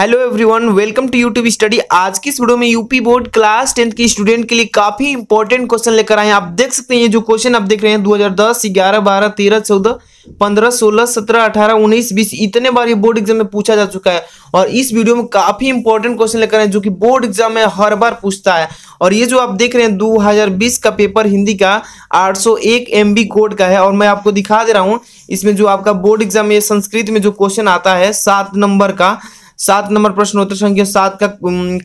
hello everyone welcome to YouTube study आज की इस वीडियो में यूपी बोर्ड क्लास टेंथ के स्टूडेंट के लिए काफी इंपॉर्टेंट क्वेश्चन लेकर आए हैं आप देख सकते हैं ये जो क्वेश्चन आप देख रहे हैं 2010 11 12 13 14 15 16 17 18 19 20 इतने बार ये बोर्ड एग्जाम में पूछा जा चुका है और इस वीडियो में काफी इंपॉर्टेंट क्वेश्चन लेकर आए जो कि बोर्ड एग्जाम में हर बार पूछता है और ये जो आप देख रहे हैं 2020 का पेपर हिंदी का 801 एमबी कोड का है और मैं आपको दिखा दे रहा हूँ इसमें जो आपका बोर्ड एग्जाम में संस्कृत में जो क्वेश्चन आता है सात नंबर का सात नंबर प्रश्न उत्तर संख्या सात का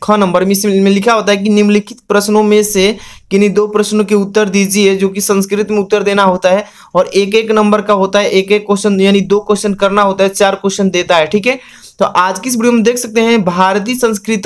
ख नंबर में लिखा होता है कि निम्नलिखित प्रश्नों में से किन्हीं दो प्रश्नों के उत्तर दीजिए जो कि संस्कृत में उत्तर देना होता है और एक एक नंबर का होता है एक एक क्वेश्चन यानी दो क्वेश्चन करना होता है चार क्वेश्चन देता है ठीक है तो आज की इस वीडियो में देख सकते हैं भारतीय संस्कृत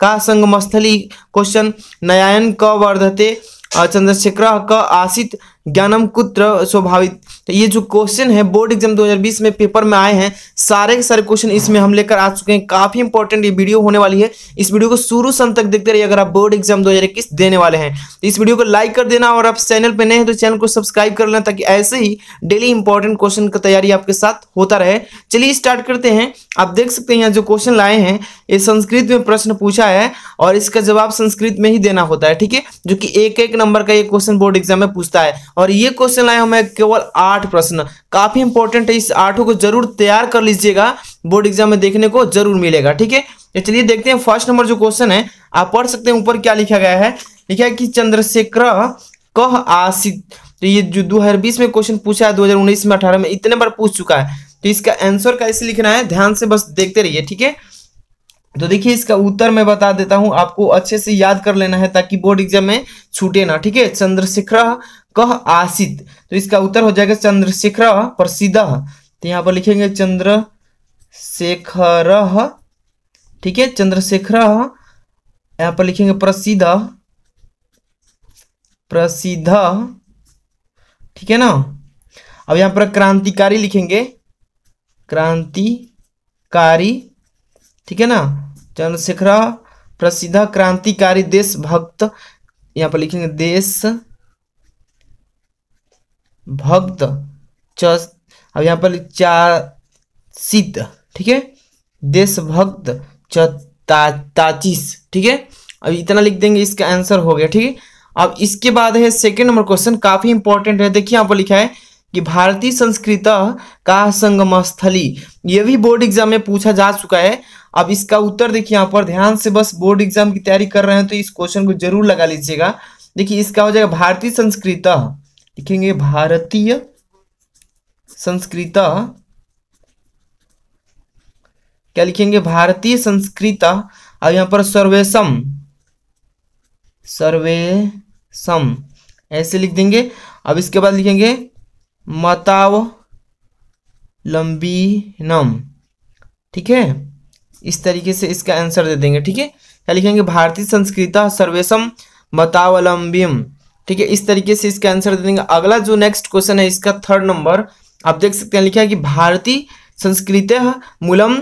का संगमस्थली क्वेश्चन नयायन क वर्धते चंद्रशेखर क आशित ज्ञानम कुत्र स्वभावित तो ये जो क्वेश्चन है बोर्ड एग्जाम 2020 में पेपर में आए हैं सारे के सारे क्वेश्चन इसमें हम लेकर आ चुके हैं काफी इंपॉर्टेंट ये वीडियो होने वाली है इस वीडियो को शुरू से तक देखते रहिए अगर आप बोर्ड एग्जाम 2021 देने वाले हैं तो इस वीडियो को लाइक कर देना और आप चैनल पर नए हैं तो चैनल को सब्सक्राइब कर लेना ताकि ऐसे ही डेली इंपॉर्टेंट क्वेश्चन का तैयारी आपके साथ होता रहे चलिए स्टार्ट करते हैं आप देख सकते हैं यहाँ जो क्वेश्चन लाए हैं ये संस्कृत में प्रश्न पूछा है और इसका जवाब संस्कृत में ही देना होता है ठीक है जो कि एक एक नंबर का ये क्वेश्चन बोर्ड एग्जाम में पूछता है और ये क्वेश्चन लाए हमें केवल आठ प्रश्न काफ़ी इंपॉर्टेंट है इस आठों को जरूर तैयार कर लीजिएगा बोर्ड एग्जाम में देखने को जरूर मिलेगा ठीक है तो चलिए देखते हैं फर्स्ट नंबर जो क्वेश्चन है आप पढ़ सकते हैं ऊपर क्या लिखा गया है लिखा है कि चंद्रशेखर कह आशित तो ये जो बीस में क्वेश्चन पूछा है उन्नीस में अठारह में इतने बार पूछ चुका है तो इसका आंसर कैसे लिखना है ध्यान से बस देखते रहिए ठीक है तो देखिए इसका उत्तर मैं बता देता हूं आपको अच्छे से याद कर लेना है ताकि बोर्ड एग्जाम में छूटे ना ठीक है चंद्रशेखर कह आसित तो इसका उत्तर हो जाएगा चंद्रशेखर प्रसिद्ध तो यहाँ पर लिखेंगे चंद्रशेखर ठीक है चंद्रशेखर यहाँ पर लिखेंगे प्रसिद्ध प्रसिद्ध ठीक है ना अब यहाँ पर क्रांतिकारी लिखेंगे क्रांतिकारी ठीक है ना चंद्रशेखर प्रसिद्ध क्रांतिकारी देशभक्त यहाँ पर लिखेंगे देश भक्त अब यहाँ पर चासित ठीक है देशभक्त चाचिस ठीक है अब इतना लिख देंगे इसका आंसर हो गया ठीक है अब इसके बाद है सेकंड नंबर क्वेश्चन काफी इंपॉर्टेंट है देखिए यहाँ पर लिखा है कि भारतीय संस्कृत का संगम स्थली यह भी बोर्ड एग्जाम में पूछा जा चुका है अब इसका उत्तर देखिए यहाँ पर ध्यान से बस बोर्ड एग्जाम की तैयारी कर रहे हैं तो इस क्वेश्चन को जरूर लगा लीजिएगा देखिए इसका हो जाएगा भारतीय संस्कृत लिखेंगे भारतीय संस्कृत क्या लिखेंगे भारतीय संस्कृत अब यहाँ पर सर्वेशम सर्वे सम ऐसे लिख देंगे अब इसके बाद लिखेंगे मतावलंबीनम ठीक है इस तरीके से इसका आंसर दे देंगे ठीक है क्या लिखेंगे भारतीय संस्कृत सर्वेशम मतावलंबियम ठीक है इस तरीके से इसका आंसर दे देंगे अगला जो नेक्स्ट क्वेश्चन है इसका थर्ड नंबर आप देख सकते हैं लिखा है कि भारतीय संस्कृत मूलम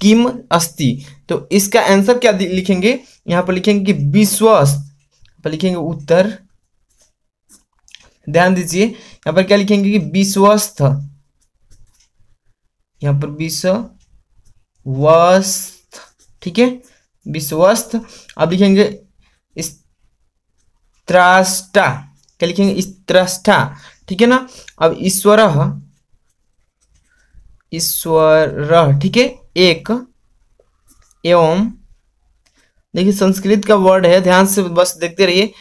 किम अस्ति तो इसका आंसर क्या लिखेंगे यहाँ पर लिखेंगे कि विश्वस्त पर लिखेंगे उत्तर ध्यान दीजिए यहाँ पर क्या लिखेंगे कि विश्वस्त यहाँ पर विश्वस्त ठीक है विश्वस्त अब लिखेंगे त्राष्टा क्या लिखेंगे त्रष्टा ठीक है ना अब ईश्वर ईश्वर ठीक है एक एवं देखिए संस्कृत का वर्ड है ध्यान से बस देखते रहिए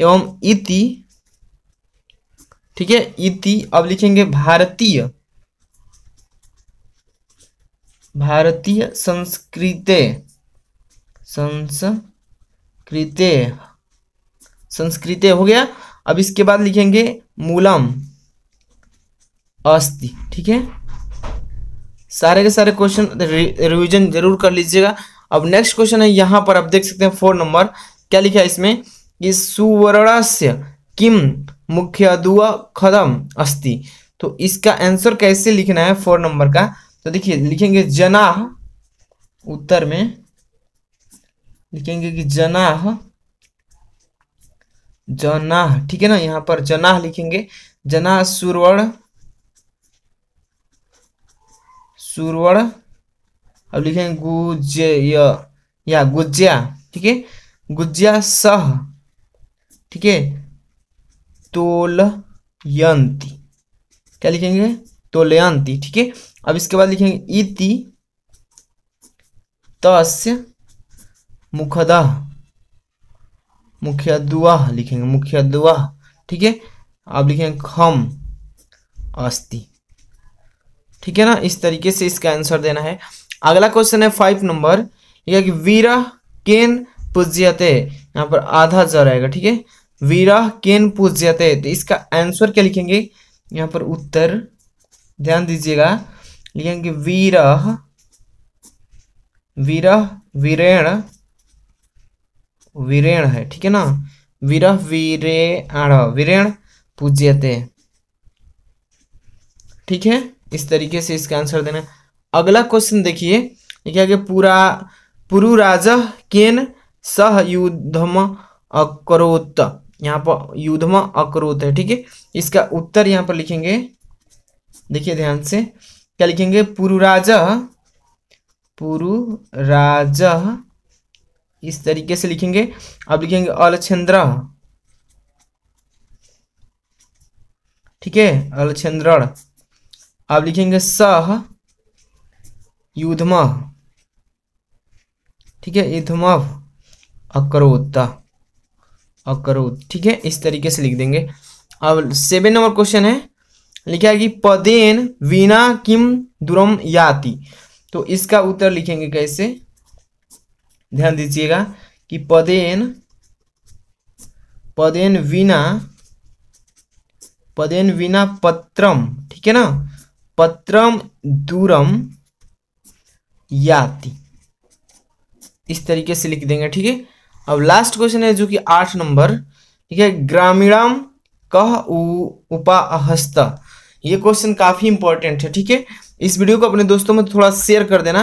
एवं इति ठीक है इति अब लिखेंगे भारतीय भारतीय संस्कृते संस्कृते संस्कृते हो गया अब इसके बाद लिखेंगे मूलम अस्ति ठीक है सारे के सारे क्वेश्चन रिवीजन जरूर कर लीजिएगा अब नेक्स्ट क्वेश्चन है यहाँ पर आप देख सकते हैं फोर नंबर क्या लिखा है इसमें कि सुवर्णस्य किम मुख्य दुआ खदम अस्ति तो इसका आंसर कैसे लिखना है फोर नंबर का तो देखिए लिखेंगे जनाह उत्तर में लिखेंगे कि जनाह जनाह ठीक है ना यहाँ पर जनाह लिखेंगे जनाह सुरवण सुरवण अब लिखेंगे गुजे या गुज्या ठीक है गुज्या सह ठीक है तोलयंती क्या लिखेंगे तोलयंती ठीक है अब इसके बाद लिखेंगे इति तस्य मुखदा मुख्यदुआ लिखेंगे दुआ ठीक है आप लिखेंगे खम अस्ति ठीक है ना इस तरीके से इसका आंसर देना है अगला क्वेश्चन है फाइव नंबर यह कि वीरा केन पूज्यते यहाँ पर आधा जर आएगा ठीक है वीरा केन पूज्यते तो इसका आंसर क्या लिखेंगे यहाँ पर उत्तर ध्यान दीजिएगा लिखेंगे वीरा वीरा वीरेण वीरेण है ठीक है ना वीरह वीरे वीरेण पूज्यते ठीक है इस तरीके से इसका आंसर देना अगला क्वेश्चन देखिए क्या कि पूरा पुरुराज केन सह युद्धम अकरोत यहाँ पर युद्धमा अक्रोध है ठीक है इसका उत्तर यहाँ पर लिखेंगे देखिए ध्यान से क्या लिखेंगे पुरुराज पुरुराज इस तरीके से लिखेंगे अब लिखेंगे अलछेंद्र ठीक है अलछेंद्रण अब लिखेंगे सह युद्धमा ठीक है युद्धमा अक्रोत और ठीक है इस तरीके से लिख देंगे अब सेवन नंबर क्वेश्चन है लिखा है कि पदेन वीणा किम दुरम याति तो इसका उत्तर लिखेंगे कैसे ध्यान दीजिएगा कि पदेन पदेन वीणा पदेन वीणा पत्रम ठीक है ना पत्रम दूरम याति इस तरीके से लिख देंगे ठीक है अब लास्ट क्वेश्चन है जो कि आठ नंबर ठीक है ग्रामीणाम कह उपाहस्त ये क्वेश्चन काफ़ी इंपॉर्टेंट है ठीक है इस वीडियो को अपने दोस्तों में थोड़ा शेयर कर देना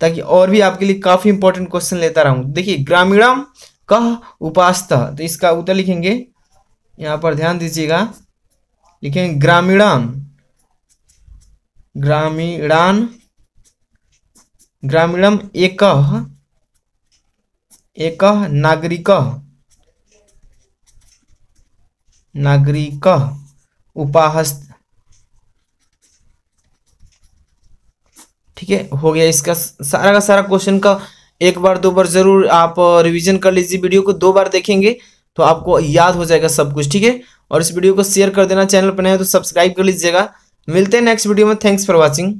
ताकि और भी आपके लिए काफ़ी इंपॉर्टेंट क्वेश्चन लेता रहूं देखिए ग्रामीणम कह उपास्त तो इसका उत्तर लिखेंगे यहां पर ध्यान दीजिएगा लिखेंगे ग्रामीणान ग्रामीणान ग्रामीणम एक एक नागरिक नागरिक उपहस ठीक है हो गया इसका सारा का सारा क्वेश्चन का एक बार दो बार जरूर आप रिवीजन कर लीजिए वीडियो को दो बार देखेंगे तो आपको याद हो जाएगा सब कुछ ठीक है और इस वीडियो को शेयर कर देना चैनल पर नए तो सब्सक्राइब कर लीजिएगा मिलते हैं नेक्स्ट वीडियो में थैंक्स फॉर वॉचिंग